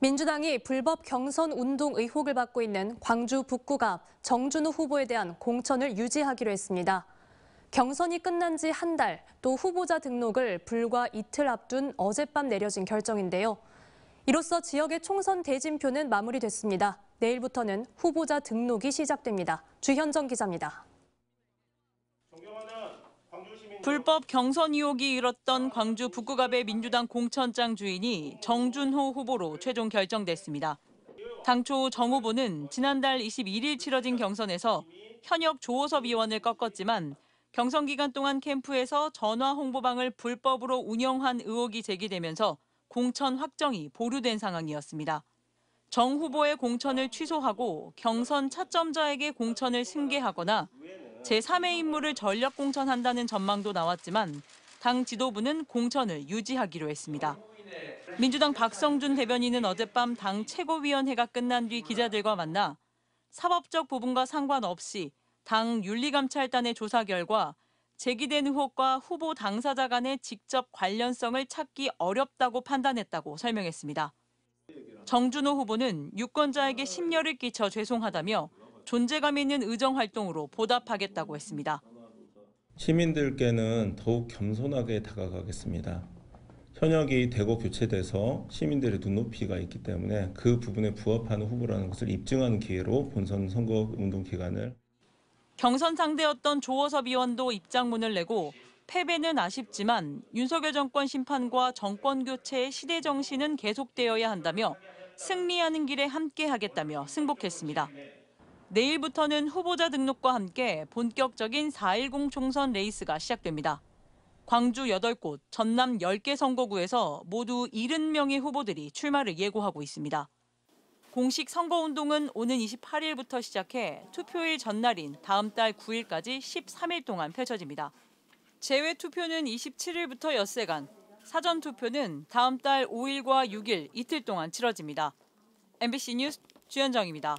민주당이 불법 경선 운동 의혹을 받고 있는 광주 북구가 정준우 후보에 대한 공천을 유지하기로 했습니다. 경선이 끝난 지 한 달, 또 후보자 등록을 불과 이틀 앞둔 어젯밤 내려진 결정인데요. 이로써 지역의 총선 대진표는 마무리됐습니다. 내일부터는 후보자 등록이 시작됩니다. 주현정 기자입니다. 불법 경선 의혹이 일었던 광주 북구갑의 민주당 공천장 주인이 정준호 후보로 최종 결정됐습니다. 당초 정 후보는 지난달 21일 치러진 경선에서 현역 조호섭 의원을 꺾었지만 경선 기간 동안 캠프에서 전화 홍보방을 불법으로 운영한 의혹이 제기되면서 공천 확정이 보류된 상황이었습니다. 정 후보의 공천을 취소하고 경선 차점자에게 공천을 승계하거나 제3의 임무를 전력 공천한다는 전망도 나왔지만 당 지도부는 공천을 유지하기로 했습니다. 민주당 박성준 대변인은 어젯밤 당 최고위원회가 끝난 뒤 기자들과 만나 사법적 부분과 상관없이 당 윤리감찰단의 조사 결과 제기된 의혹과 후보 당사자 간의 직접 관련성을 찾기 어렵다고 판단했다고 설명했습니다. 정준호 후보는 유권자에게 심려를 끼쳐 죄송하다며 존재감 있는 의정 활동으로 보답하겠다고 했습니다. 시민들께는 더욱 겸손하게 다가가겠습니다. 현역이 대거 교체돼서 시민들의 눈높이가 있기 때문에 그 부분에 부합하는 후보라는 것을 입증하는 기회로 본선 선거 운동 기간을 경선 상대였던 조호섭 의원도 입장문을 내고 패배는 아쉽지만 윤석열 정권 심판과 정권 교체의 시대 정신은 계속되어야 한다며 승리하는 길에 함께하겠다며 승복했습니다. 내일부터는 후보자 등록과 함께 본격적인 4.10 총선 레이스가 시작됩니다. 광주 8곳, 전남 10개 선거구에서 모두 70명의 후보들이 출마를 예고하고 있습니다. 공식 선거운동은 오는 28일부터 시작해 투표일 전날인 다음 달 9일까지 13일 동안 펼쳐집니다. 제외 투표는 27일부터 엿새간, 사전 투표는 다음 달 5일과 6일 이틀 동안 치러집니다. MBC 뉴스 주현정입니다.